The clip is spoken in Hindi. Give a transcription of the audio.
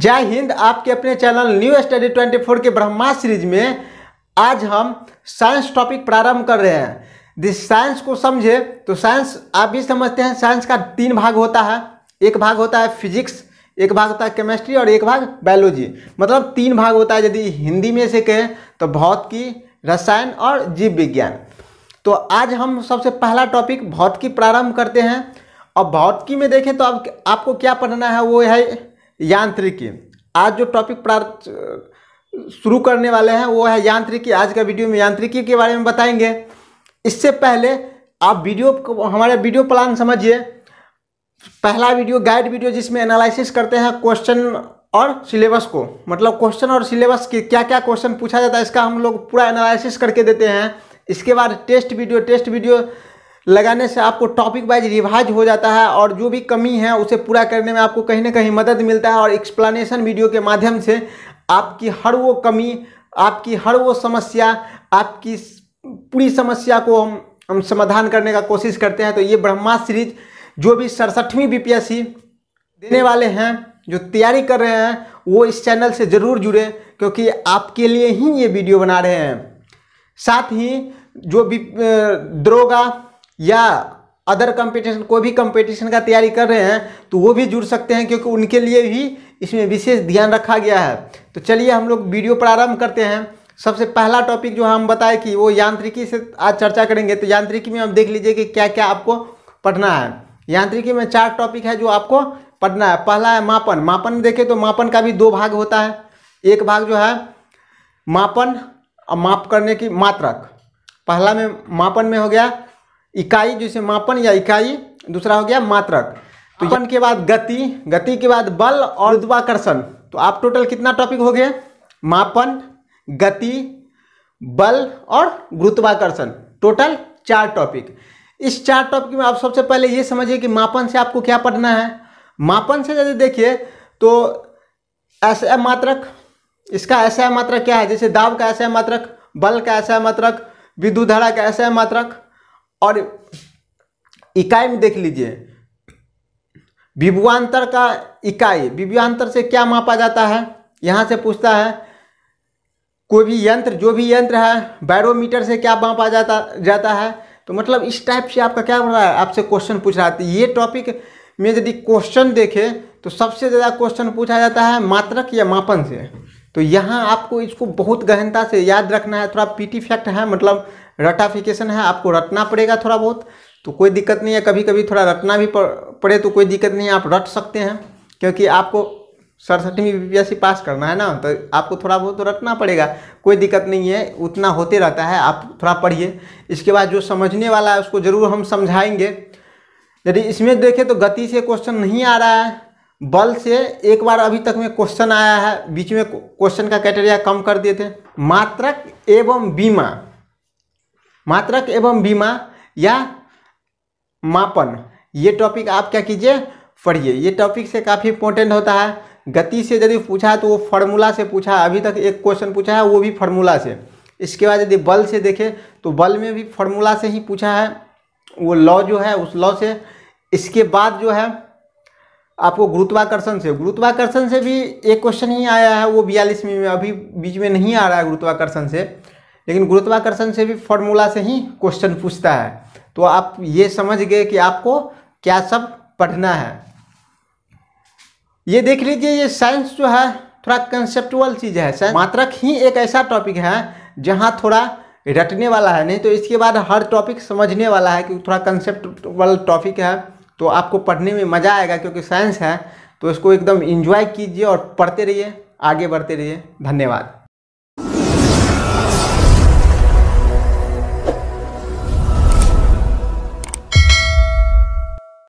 जय हिंद आपके अपने चैनल न्यू स्टडी 24 के ब्रह्मा सीरीज में आज हम साइंस टॉपिक प्रारंभ कर रहे हैं दिस साइंस को समझे तो साइंस आप भी समझते हैं साइंस का तीन भाग होता है एक भाग होता है फिजिक्स एक भाग होता है केमिस्ट्री और एक भाग बायोलॉजी मतलब तीन भाग होता है यदि हिंदी में से कहें तो भौतिकी रसायन और जीव विज्ञान तो आज हम सबसे पहला टॉपिक भौतिकी प्रारंभ करते हैं और भौतिकी में देखें तो आप, आपको क्या पढ़ना है वो है यांत्रिकी आज जो टॉपिक शुरू करने वाले हैं वो है यांत्रिकी आज का वीडियो में यांत्रिकी के बारे में बताएंगे इससे पहले आप वीडियो हमारे वीडियो प्लान समझिए पहला वीडियो गाइड वीडियो जिसमें एनालिसिस करते हैं क्वेश्चन और सिलेबस को मतलब क्वेश्चन और सिलेबस के क्या क्या क्वेश्चन पूछा जाता है इसका हम लोग पूरा एनालिसिस करके देते हैं इसके बाद टेस्ट वीडियो टेस्ट वीडियो लगाने से आपको टॉपिक वाइज रिवाइज हो जाता है और जो भी कमी है उसे पूरा करने में आपको कहीं ना कहीं मदद मिलता है और एक्सप्लानेशन वीडियो के माध्यम से आपकी हर वो कमी आपकी हर वो समस्या आपकी पूरी समस्या को हम हम समाधान करने का कोशिश करते हैं तो ये ब्रह्मा सीरीज जो भी सड़सठवीं बी देने वाले हैं जो तैयारी कर रहे हैं वो इस चैनल से ज़रूर जुड़े क्योंकि आपके लिए ही ये वीडियो बना रहे हैं साथ ही जो भी द्रोगा या अदर कंपटीशन कोई भी कंपटीशन का तैयारी कर रहे हैं तो वो भी जुड़ सकते हैं क्योंकि उनके लिए भी इसमें विशेष ध्यान रखा गया है तो चलिए हम लोग वीडियो प्रारंभ करते हैं सबसे पहला टॉपिक जो हम बताए कि वो यांत्रिकी से आज चर्चा करेंगे तो यांत्रिकी में आप देख लीजिए कि क्या क्या आपको पढ़ना है यांत्रिकी में चार टॉपिक है जो आपको पढ़ना है पहला है मापन मापन में देखें तो मापन का भी दो भाग होता है एक भाग जो है मापन और माप करने की मात्रक पहला में मापन में हो गया इकाई जिसे मापन या इकाई दूसरा हो गया मात्रक तो मापन के बाद गति गति के बाद बल और द्वाकर्षण तो आप टोटल कितना टॉपिक हो गए मापन गति बल और गुरुत्वाकर्षण टोटल चार टॉपिक इस चार टॉपिक में आप सबसे पहले ये समझिए कि मापन से आपको क्या पढ़ना है मापन से यदि देखिए तो ऐसा मात्रक इसका ऐसा मात्रक क्या है जैसे दाब का ऐसा मात्रक बल का ऐसा मात्रक विद्युत धारा का ऐसा मात्रक और इकाई में देख लीजिए विभुआंतर का इकाई विभुआंतर से क्या मापा जाता है यहाँ से पूछता है कोई भी यंत्र जो भी यंत्र है बैरोमीटर से क्या मापा जाता जाता है तो मतलब इस टाइप से आपका क्या हो रहा है आपसे क्वेश्चन पूछ रहा है तो ये टॉपिक में यदि क्वेश्चन देखें तो सबसे ज़्यादा क्वेश्चन पूछा जाता है मात्रक या मापन से तो यहाँ आपको इसको बहुत गहनता से याद रखना है थोड़ा पीटी फैक्ट है मतलब रटाफिकेशन है आपको रटना पड़ेगा थोड़ा बहुत तो कोई दिक्कत नहीं है कभी कभी थोड़ा रटना भी पड़े तो कोई दिक्कत नहीं है आप रट सकते हैं क्योंकि आपको सड़सठवीं बी पास करना है ना तो आपको थोड़ा बहुत तो रटना पड़ेगा कोई दिक्कत नहीं है उतना होते रहता है आप थोड़ा पढ़िए इसके बाद जो समझने वाला है उसको ज़रूर हम समझाएंगे यदि इसमें देखें तो गति से क्वेश्चन नहीं आ रहा है बल से एक बार अभी तक में क्वेश्चन आया है बीच में क्वेश्चन का कैटेरिया कम कर दिए थे मात्रक एवं बीमा मात्रक एवं बीमा या मापन ये टॉपिक आप क्या कीजिए पढ़िए ये टॉपिक से काफ़ी इंपॉर्टेंट होता है गति से यदि पूछा है तो वो फार्मूला से पूछा है अभी तक एक क्वेश्चन पूछा है वो भी फार्मूला से इसके बाद यदि बल से देखें तो बल में भी फार्मूला से ही पूछा है वो लॉ जो है उस लॉ से इसके बाद जो है आपको गुरुत्वाकर्षण से गुरुत्वाकर्षण से भी एक क्वेश्चन ही आया है वो बयालीसवीं में अभी बीच में नहीं आ रहा है गुरुत्वाकर्षण से लेकिन गुरुत्वाकर्षण से भी फॉर्मूला से ही क्वेश्चन पूछता है तो आप ये समझ गए कि आपको क्या सब पढ़ना है ये देख लीजिए ये साइंस जो है थोड़ा कंसेप्चुअल चीज़ है साइंस मात्रक ही एक ऐसा टॉपिक है जहाँ थोड़ा रटने वाला है नहीं तो इसके बाद हर टॉपिक समझने वाला है क्योंकि थोड़ा कंसेप्टुअल टॉपिक है तो आपको पढ़ने में मज़ा आएगा क्योंकि साइंस है तो इसको एकदम इन्जॉय कीजिए और पढ़ते रहिए आगे बढ़ते रहिए धन्यवाद